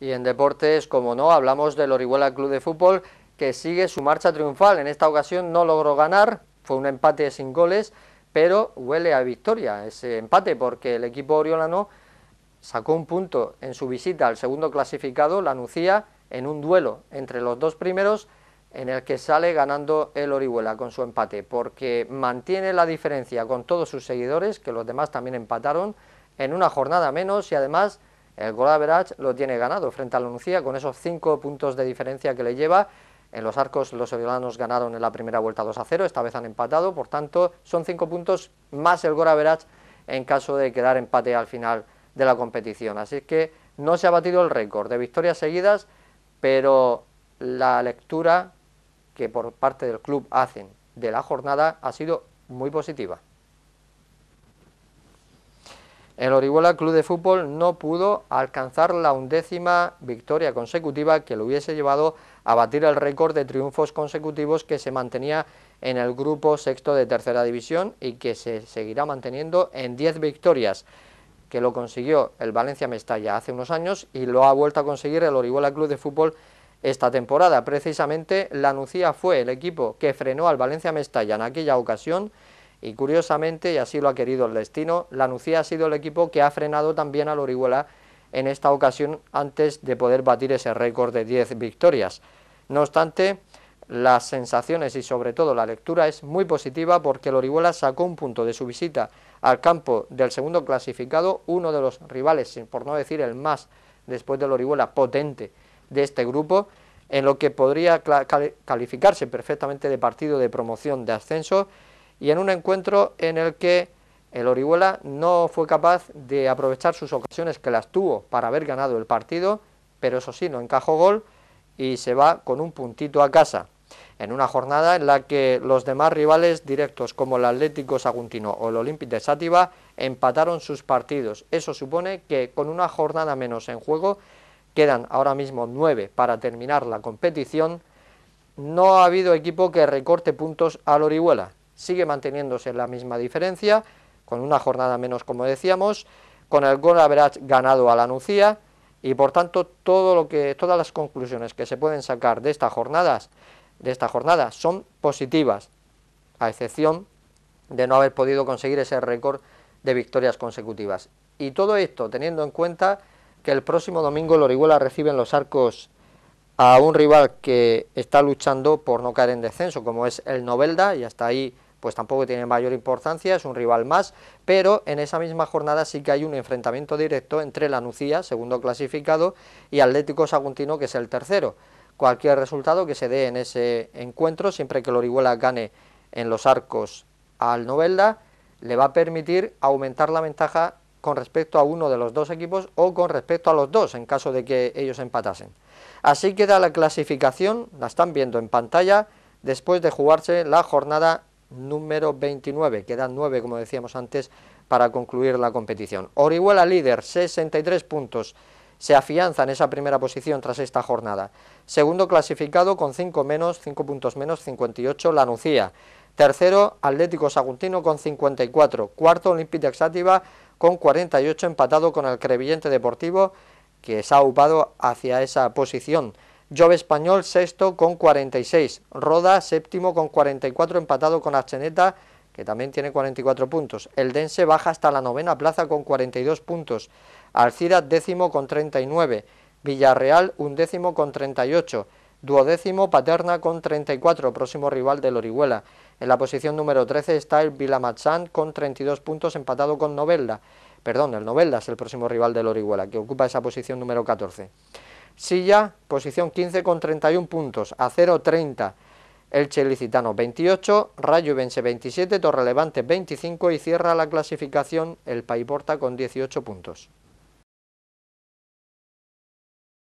Y en deportes, como no, hablamos del Orihuela Club de Fútbol, que sigue su marcha triunfal. En esta ocasión no logró ganar, fue un empate sin goles, pero huele a victoria ese empate, porque el equipo oriolano sacó un punto en su visita al segundo clasificado, la Nucía, en un duelo entre los dos primeros, en el que sale ganando el Orihuela con su empate, porque mantiene la diferencia con todos sus seguidores, que los demás también empataron, en una jornada menos y además el Gora lo tiene ganado frente a la Nucía con esos cinco puntos de diferencia que le lleva. En los arcos los sevillanos ganaron en la primera vuelta 2 a 0, esta vez han empatado, por tanto son cinco puntos más el Gora en caso de quedar empate al final de la competición. Así que no se ha batido el récord de victorias seguidas, pero la lectura que por parte del club hacen de la jornada ha sido muy positiva el Orihuela Club de Fútbol no pudo alcanzar la undécima victoria consecutiva que lo hubiese llevado a batir el récord de triunfos consecutivos que se mantenía en el grupo sexto de tercera división y que se seguirá manteniendo en diez victorias, que lo consiguió el Valencia Mestalla hace unos años y lo ha vuelto a conseguir el Orihuela Club de Fútbol esta temporada. Precisamente la Nucía fue el equipo que frenó al Valencia Mestalla en aquella ocasión y curiosamente, y así lo ha querido el destino, la Nucía ha sido el equipo que ha frenado también al Orihuela en esta ocasión antes de poder batir ese récord de 10 victorias. No obstante, las sensaciones y sobre todo la lectura es muy positiva porque el Orihuela sacó un punto de su visita al campo del segundo clasificado, uno de los rivales, por no decir el más, después del Orihuela, potente de este grupo, en lo que podría calificarse perfectamente de partido de promoción de ascenso y en un encuentro en el que el Orihuela no fue capaz de aprovechar sus ocasiones que las tuvo para haber ganado el partido, pero eso sí, no encajó gol y se va con un puntito a casa, en una jornada en la que los demás rivales directos como el Atlético Saguntino o el Olympic de Sativa empataron sus partidos. Eso supone que con una jornada menos en juego, quedan ahora mismo nueve para terminar la competición, no ha habido equipo que recorte puntos al Orihuela sigue manteniéndose la misma diferencia, con una jornada menos como decíamos, con el gol habrá ganado a la Nucía y por tanto todo lo que, todas las conclusiones que se pueden sacar de estas jornadas de esta jornada son positivas, a excepción de no haber podido conseguir ese récord de victorias consecutivas. Y todo esto teniendo en cuenta que el próximo domingo el Orihuela recibe en los arcos a un rival que está luchando por no caer en descenso, como es el Novelda, y hasta ahí pues tampoco tiene mayor importancia, es un rival más, pero en esa misma jornada sí que hay un enfrentamiento directo entre la Nucía, segundo clasificado, y Atlético Saguntino, que es el tercero. Cualquier resultado que se dé en ese encuentro, siempre que Lorihuela gane en los arcos al Novelda, le va a permitir aumentar la ventaja con respecto a uno de los dos equipos o con respecto a los dos en caso de que ellos empatasen. Así queda la clasificación, la están viendo en pantalla, después de jugarse la jornada número 29. Quedan 9, como decíamos antes, para concluir la competición. Orihuela líder, 63 puntos. Se afianza en esa primera posición tras esta jornada. Segundo clasificado con 5 menos, cinco puntos menos, 58, La Tercero, Atlético Saguntino con 54. Cuarto, Olimpia de con 48, empatado con el Crevillente Deportivo, que se ha upado hacia esa posición Job Español sexto con 46, Roda séptimo con 44 empatado con Archeneta que también tiene 44 puntos, el Dense baja hasta la novena plaza con 42 puntos, Alcira décimo con 39, Villarreal undécimo con 38, duodécimo Paterna con 34, próximo rival del Orihuela. En la posición número 13 está el Vilamachán con 32 puntos empatado con Novelda. Perdón, el Novelda es el próximo rival del Orihuela, que ocupa esa posición número 14. Silla, posición 15 con 31 puntos, a 0.30. el chelicitano 28, Rayo Vence 27, Torrelevante 25 y cierra la clasificación el Paiporta con 18 puntos.